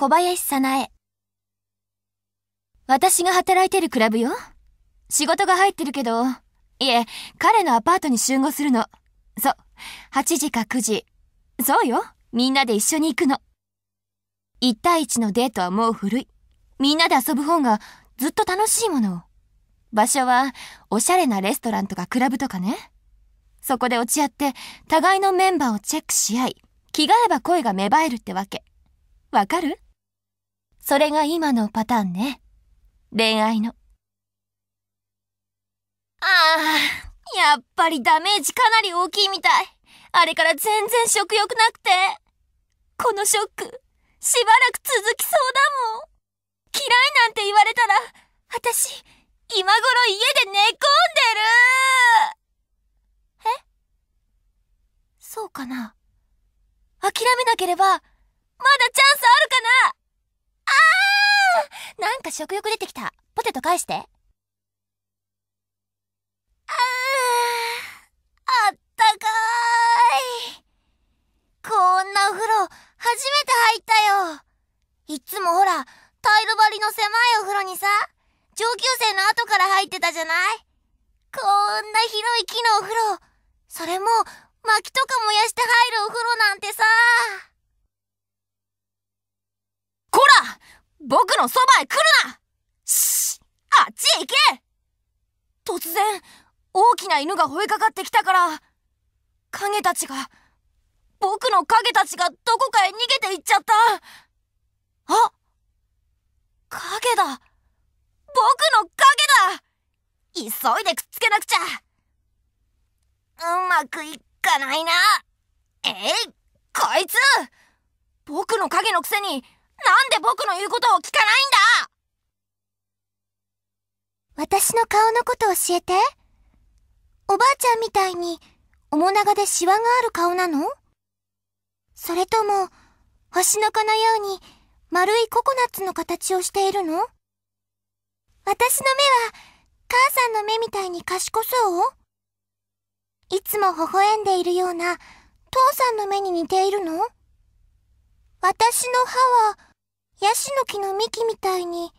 小林さなえ。私が働いてるクラブよ。仕事が入ってるけど、いえ、彼のアパートに集合するの。そう。8時か9時。そうよ。みんなで一緒に行くの。1対1のデートはもう古い。みんなで遊ぶ方がずっと楽しいもの。場所は、おしゃれなレストランとかクラブとかね。そこで落ち合って、互いのメンバーをチェックし合い、着替えば声が芽生えるってわけ。わかるそれが今のパターンね。恋愛の。ああ、やっぱりダメージかなり大きいみたい。あれから全然食欲なくて。このショック、しばらく続きそうだもん。嫌いなんて言われたら、私、今頃家で寝込んでるえそうかな諦めなければ、まだチャンスあるかなか食欲出てきた。ポテト返して。あー、あったかーい。こんなお風呂、初めて入ったよ。いつもほら、タイル張りの狭いお風呂にさ、上級生の後から入ってたじゃないこんな広い木のお風呂。それも、薪とか燃やして入るお風呂なんてさ。僕のそばへ来るなしあっちへ行け突然、大きな犬が吠えかかってきたから、影たちが、僕の影たちがどこかへ逃げていっちゃったあ影だ僕の影だ急いでくっつけなくちゃうまくいかないなえいこいつ僕の影のくせになんで僕の言うことを聞かないんだ私の顔のこと教えて。おばあちゃんみたいに、面長でシワがある顔なのそれとも、星の子のように、丸いココナッツの形をしているの私の目は、母さんの目みたいに賢そういつも微笑んでいるような、父さんの目に似ているの私の歯は、ヤシの木の幹みたいに